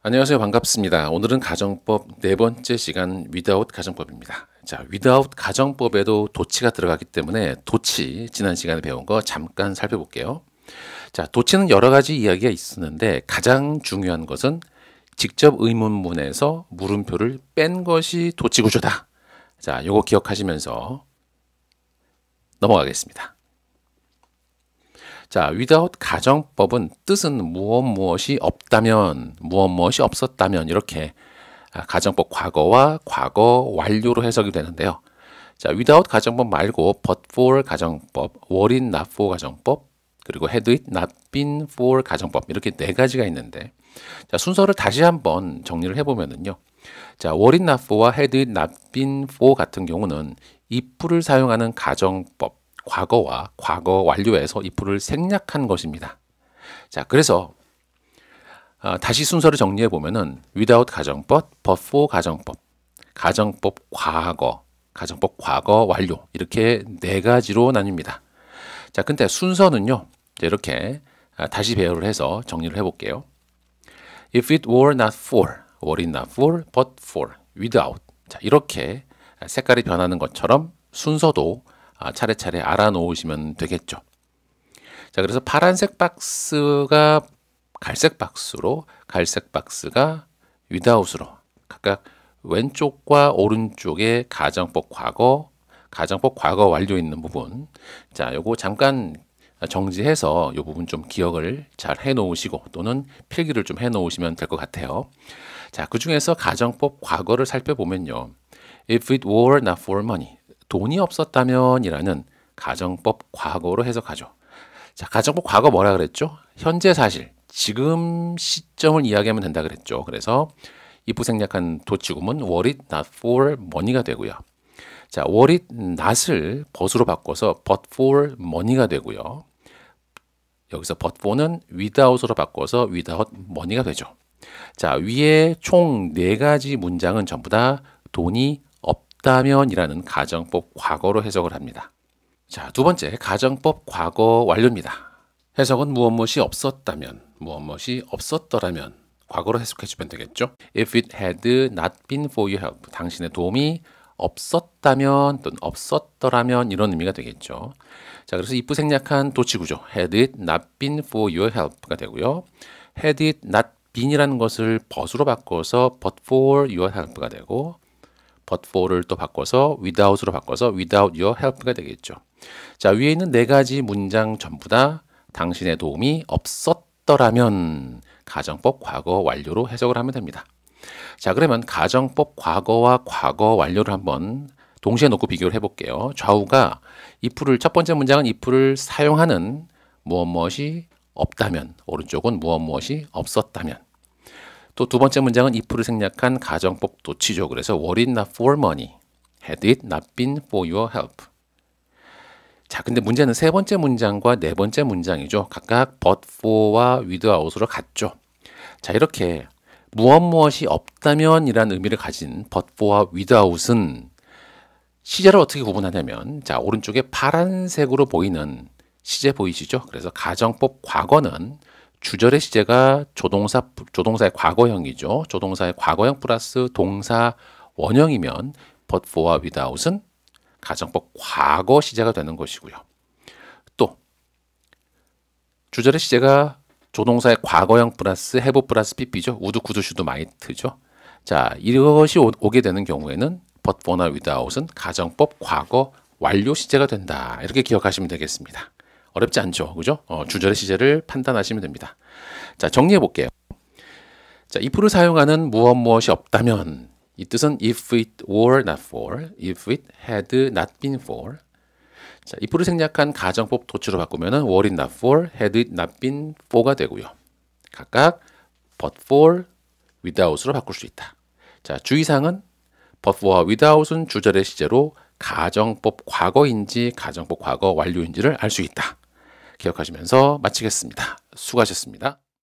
안녕하세요. 반갑습니다. 오늘은 가정법 네 번째 시간 위드아웃 가정법입니다. 자, 위드아웃 가정법에도 도치가 들어가기 때문에 도치 지난 시간에 배운 거 잠깐 살펴볼게요. 자, 도치는 여러 가지 이야기가 있었는데 가장 중요한 것은 직접 의문문에서 물음표를 뺀 것이 도치 구조다. 자, 요거 기억하시면서 넘어가겠습니다. 자, without 가정법은 뜻은 무엇 무엇이 없다면, 무엇 무엇이 없었다면 이렇게 아, 가정법 과거와 과거 완료로 해석이 되는데요. 자, without 가정법 말고 but for 가정법, were it not for 가정법, 그리고 had it not been for 가정법 이렇게 네 가지가 있는데 자, 순서를 다시 한번 정리를 해보면은요. 자, were it not for와 had it not been for 같은 경우는 if를 사용하는 가정법 과거와 과거 완료에서 if를 생략한 것입니다. 자, 그래서 어, 다시 순서를 정리해 보면은 without 가정법, before 가정법, 가정법 과거, 가정법 과거 완료 이렇게 네 가지로 나뉩니다. 자, 근데 순서는요. 이렇게 아, 다시 배열을 해서 정리를 해 볼게요. If it were not for, were it not for, but for, without. 자, 이렇게 아, 색깔이 변하는 것처럼 순서도 아, 차례차례 알아놓으시면 되겠죠. 자, 그래서 파란색 박스가 갈색 박스로, 갈색 박스가 위다웃으로 각각 왼쪽과 오른쪽에 가정법 과거, 가정법 과거 완료 있는 부분. 자, 요거 잠깐 정지해서 요 부분 좀 기억을 잘 해놓으시고 또는 필기를 좀 해놓으시면 될 것 같아요. 자, 그 중에서 가정법 과거를 살펴보면요. If it were not for money. 돈이 없었다면이라는 가정법 과거로 해석하죠. 자, 가정법 과거 뭐라 그랬죠? 현재 사실, 지금 시점을 이야기하면 된다 그랬죠. 그래서 입부 생략한 도치구문 worry not for money가 되고요. 자, worry not을 but으로 바꿔서 but for money가 되고요. 여기서 but for는 without으로 바꿔서 without money가 되죠. 자, 위에 총 네 가지 문장은 전부 다 돈이 싶다면이라는 가정법 과거로 해석을 합니다. 자, 두 번째 가정법 과거 완료입니다. 해석은 무엇 무엇이 없었다면, 무엇 무엇이 없었더라면 과거로 해석해 주면 되겠죠. If it had not been for your help, 당신의 도움이 없었다면 또는 없었더라면 이런 의미가 되겠죠. 자, 그래서 입부 생략한 도치구조 had it not been for your help가 되고요. had it not been이라는 것을 but으로 바꿔서 but for your help가 되고 but for를 또 바꿔서 without으로 바꿔서 without your help가 되겠죠. 자, 위에 있는 네 가지 문장 전부 다 당신의 도움이 없었더라면 가정법 과거 완료로 해석을 하면 됩니다. 자, 그러면 가정법 과거와 과거 완료를 한번 동시에 놓고 비교를 해볼게요. 좌우가 if를 첫 번째 문장은 if를 사용하는 무엇 무엇이 없다면 오른쪽은 무엇 무엇이 없었다면 또두 번째 문장은 if를 생략한 가정법 도치죠. 그래서 were it not for money, had it not been for your help. 자, 근데 문제는 세 번째 문장과 네 번째 문장이죠. 각각 but for와 without으로 같죠. 자, 이렇게 무엇 무엇이 없다면이란 의미를 가진 but for와 without은 시제를 어떻게 구분하냐면 자, 오른쪽에 파란색으로 보이는 시제 보이시죠? 그래서 가정법 과거는 주절의 시제가 조동사 조동사의 과거형이죠. 조동사의 과거형 플러스 동사 원형이면 but for와 without은 가정법 과거 시제가 되는 것이고요. 또 주절의 시제가 조동사의 과거형 플러스 해보 플러스 pp죠. 우드 구두 슈드 마이트죠. 자, 이것이 오, 게 되는 경우에는 but for나 without은 가정법 과거 완료 시제가 된다. 이렇게 기억하시면 되겠습니다. 어렵지 않죠. 그죠? 어, 주절의 시제를 판단하시면 됩니다. 자, 정리해 볼게요. 자, if를 사용하는 무엇 무엇이 없다면 이 뜻은 if it were not for, if it had not been for. 자, if를 생략한 가정법 도출로 바꾸면은 were it not for, had it not been for가 되고요. 각각 but for, without으로 바꿀 수 있다. 자, 주의사항은 but for와 without은 주절의 시제로 가정법 과거인지 가정법 과거 완료인지를 알 수 있다. 기억하시면서 마치겠습니다. 수고하셨습니다.